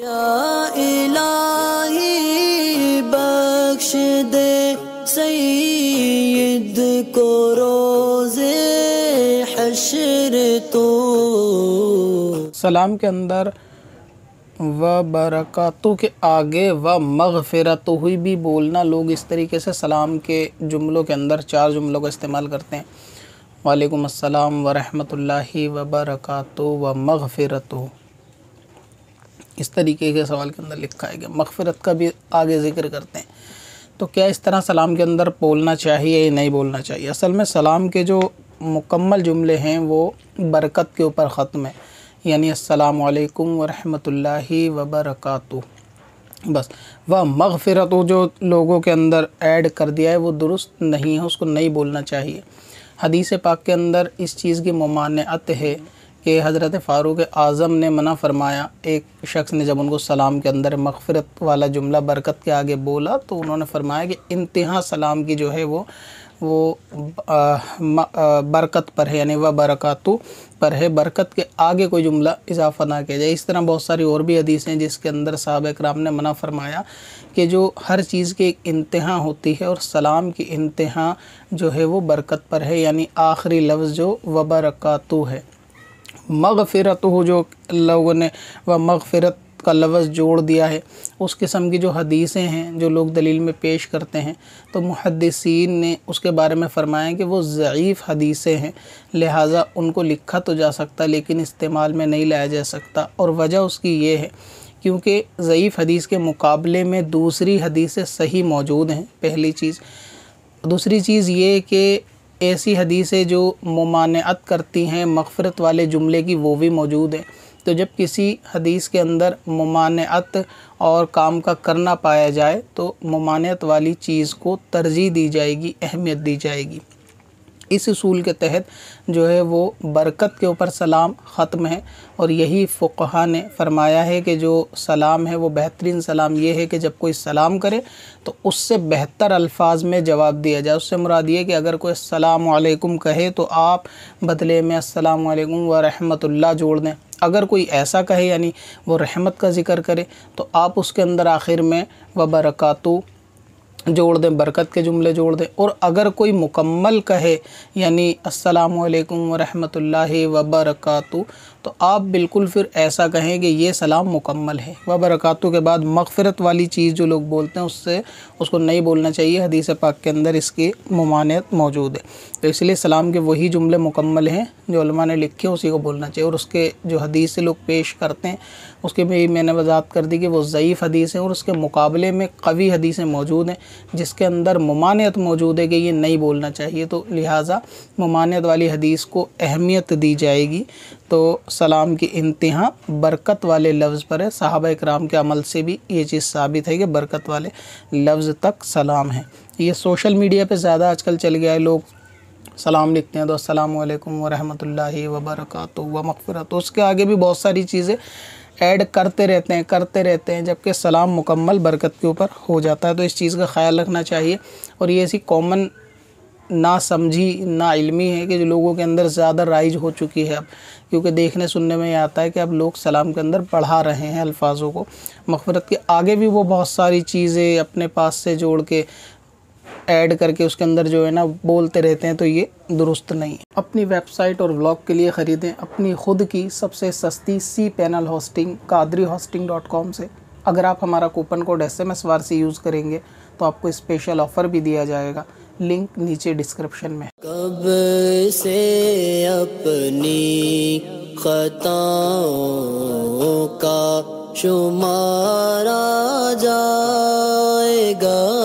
तो। सलाम के अंदर व बरकतों के आगे व मगफरत हुई भी बोलना लोग इस तरीके से सलाम के जुमलों के अंदर चार जुमलों का इस्तेमाल करते हैं वालेकुम अस्सलाम व रहमतुल्लाहि व बरकतु व मगफरतु इस तरीके के सवाल के अंदर लिखा है कि मगफ़रत का भी आगे ज़िक्र करते हैं तो क्या इस तरह सलाम के अंदर बोलना चाहिए या नहीं बोलना चाहिए असल में सलाम के जो मुकम्मल जुमले हैं वो बरकत के ऊपर ख़त्म है यानी अस्सलाम वालेकुम वरहमतुल्लाहि बस वह मगफ़रत जो लोगों के अंदर ऐड कर दिया है वो दुरुस्त नहीं है उसको नहीं बोलना चाहिए हदीस पाक के अंदर इस चीज़ की ममानत है कि हज़रत फ़ारूक आज़म ने मना फरमाया एक शख्स ने जब उनको सलाम के अंदर मगफ़रत वाला जुमला बरकत के आगे बोला तो उन्होंने फरमाया कि इंतहा सलाम की जो है वो वो बरकत पर है यानी वह बरकत पर है बरकत के आगे कोई जुमला इजाफा ना किया जाए इस तरह बहुत सारी और भी हदीसें हैं जिसके अंदर साहब कराम ने मना फरमाया कि जो हर चीज़ की एक इंतहा होती है और सलाम की इंतहा जो है वो बरकत पर है यानी आखिरी लफ्ज़ जो वबरकतु है मगफ़िरत हो जो लोगों ने वह मगफ़िरत का लफ्ज़ जोड़ दिया है उस किस्म की जो हदीसें हैं जो लोग दलील में पेश करते हैं तो मुहदसिन ने उसके बारे में फ़रमाया कि वो ज़यीफ़ हदीसें हैं लिहाजा उनको लिखा तो जा सकता लेकिन इस्तेमाल में नहीं लाया जा सकता और वजह उसकी ये है क्योंकि ज़यीफ़ हदीस के मुकाबले में दूसरी हदीसें सही मौजूद हैं पहली चीज़ दूसरी चीज़ ये कि ऐसी हदीसें जो ममानत करती हैं मफ़रत वाले जुमले की वो भी मौजूद है तो जब किसी हदीस के अंदर ममानत और काम का करना पाया जाए तो ममानत वाली चीज़ को तरजीह दी जाएगी अहमियत दी जाएगी इस असूल के तहत जो है वो बरकत के ऊपर सलाम ख़त्म है और यही फ़ुकहा ने फरमाया है कि जो सलाम है वो बेहतरीन सलाम ये है कि जब कोई सलाम करे तो उससे बेहतर अल्फाज में जवाब दिया जाए उससे मुराद ये कि अगर कोई वालेकुम कहे तो आप बदले में अस्सलाम वालेकुम व रहमतुल्लाह जोड़ दें अगर कोई ऐसा कहे यानी वो रहमत का जिक्र करे तो आप उसके अंदर आखिर में व जोड़ दें बरकत के जुमले जोड़ दें और अगर कोई मुकम्मल कहे यानी अस्सलाम वालेकुम वरहमतुल्लाहि व बरकातु तो आप बिल्कुल फिर ऐसा कहें कि ये सलाम मुकम्मल है व बरकातु के बाद मगफ़रत वाली चीज़ जो लोग बोलते हैं उससे उसको नहीं बोलना चाहिए हदीस पाक के अंदर इसकी ममानियत मौजूद है तो इसलिए सलाम के वही जुमले मुकम्मल हैं जो ने लिखे उसी को बोलना चाहिए और उसके जो हदीस लोग पेश करते हैं उसके भी मैंने वजात कर दी कि वो ज़यीफ़ हदीस है और उसके मुकाबले में कवी हदीसें मौजूद हैं जिसके अंदर ममानियत मौजूद है कि ये नहीं बोलना चाहिए तो लिहाजा ममानियत वाली हदीस को अहमियत दी जाएगी तो सलाम की इंतहा बरकत वाले लफ्ज़ पर है साहब कराम के अमल से भी ये चीज़ साबित है कि बरकत वाले लफ्ज़ तक सलाम है ये सोशल मीडिया पर ज़्यादा आजकल चल गया है लोग सलाम लिखते हैं तो असलकम वरहमल वर्क व मगफ़रत उसके आगे भी बहुत सारी चीज़ें ऐड करते रहते हैं करते रहते हैं जबकि सलाम मुकम्मल बरकत के ऊपर हो जाता है तो इस चीज़ का ख्याल रखना चाहिए और ये ऐसी कॉमन ना समझी ना इल्मी है कि जो लोगों के अंदर ज़्यादा राइज हो चुकी है अब क्योंकि देखने सुनने में आता है कि अब लोग सलाम के अंदर पढ़ा रहे हैं अल्फाजों को मफफरत के आगे भी वो बहुत सारी चीज़ें अपने पास से जोड़ के ऐड करके उसके अंदर जो है ना बोलते रहते हैं तो ये दुरुस्त नहीं है अपनी वेबसाइट और ब्लॉग के लिए ख़रीदें अपनी खुद की सबसे सस्ती C panel hosting Qadri hosting dot com से अगर आप हमारा coupon code S M S वार से यूज़ करेंगे तो आपको स्पेशल ऑफ़र भी दिया जाएगा लिंक नीचे डिस्क्रिप्शन में कब से अपनी खताओं का शुमारा जाएगा